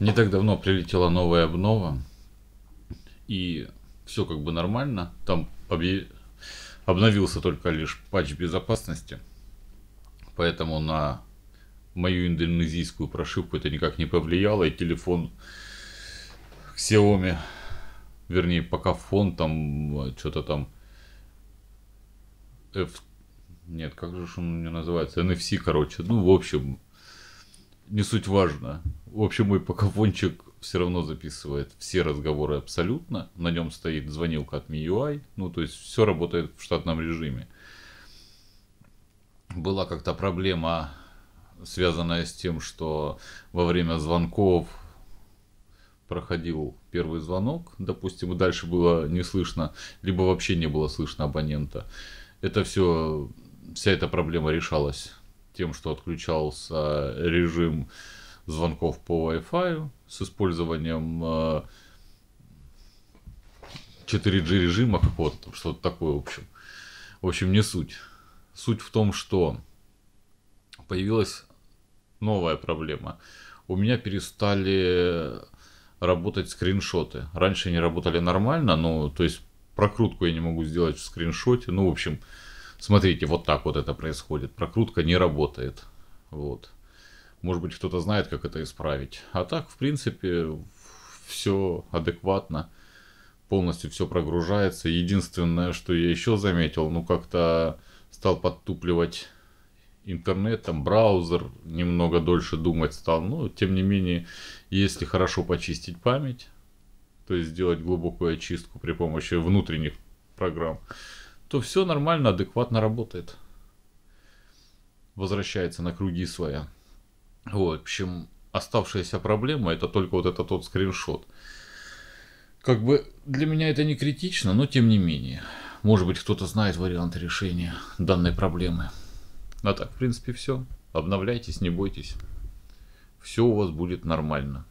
Не так давно прилетела новая обнова. И все как бы нормально. Там объ... обновился только лишь патч безопасности. Поэтому на мою индонезийскую прошивку это никак не повлияло. И телефон Xiaomi, вернее, пока фон там что-то там F... Нет, как же он у меня называется? NFC, короче. Ну, в общем, не суть важно. В общем, мой пакофончик все равно записывает все разговоры абсолютно. На нем стоит звонилка от MIUI. Ну, то есть все работает в штатном режиме. Была как-то проблема, связанная с тем, что во время звонков проходил первый звонок, допустим, и дальше было не слышно, либо вообще не было слышно абонента. Это все, вся эта проблема решалась тем, что отключался режим звонков по Wi-Fi с использованием 4G режима какого-то, что-то такое, в общем. В общем, не суть. Суть в том, что появилась новая проблема. У меня перестали работать скриншоты. Раньше они работали нормально, но то есть прокрутку я не могу сделать в скриншоте. Ну, в общем, смотрите, вот так вот это происходит. Прокрутка не работает. Вот. Может быть, кто-то знает, как это исправить. А так, в принципе, все адекватно. Полностью все прогружается. Единственное, что я еще заметил, ну как-то стал подтупливать интернет, там браузер, немного дольше думать стал. Но, ну, тем не менее, если хорошо почистить память, то есть сделать глубокую очистку при помощи внутренних программ, то все нормально, адекватно работает. Возвращается на круги своя. Вот, в общем, оставшаяся проблема это только вот этот вот скриншот. Как бы для меня это не критично, но тем не менее. Может быть, кто-то знает вариант решения данной проблемы. А так, в принципе, все. Обновляйтесь, не бойтесь. Все у вас будет нормально.